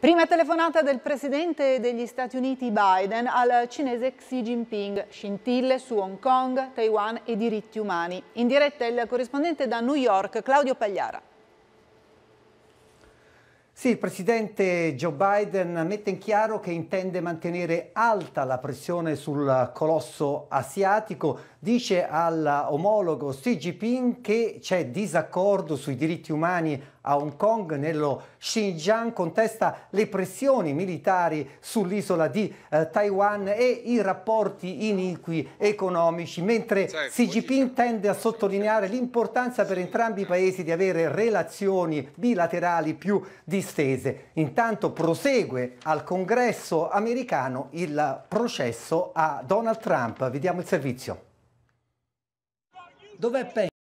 Prima telefonata del presidente degli Stati Uniti Biden al cinese Xi Jinping, scintille su Hong Kong, Taiwan e diritti umani. In diretta il corrispondente da New York, Claudio Pagliara. Sì, il presidente Joe Biden mette in chiaro che intende mantenere alta la pressione sul colosso asiatico, dice all'omologo Xi Jinping che c'è disaccordo sui diritti umani a Hong Kong, nello Xinjiang, contesta le pressioni militari sull'isola di eh, Taiwan e i rapporti iniqui economici, mentre Xi Jinping tende a sottolineare l'importanza per entrambi i paesi di avere relazioni bilaterali più distanti distese. Intanto prosegue al congresso americano il processo a Donald Trump. Vediamo il servizio. Dov'è Pence?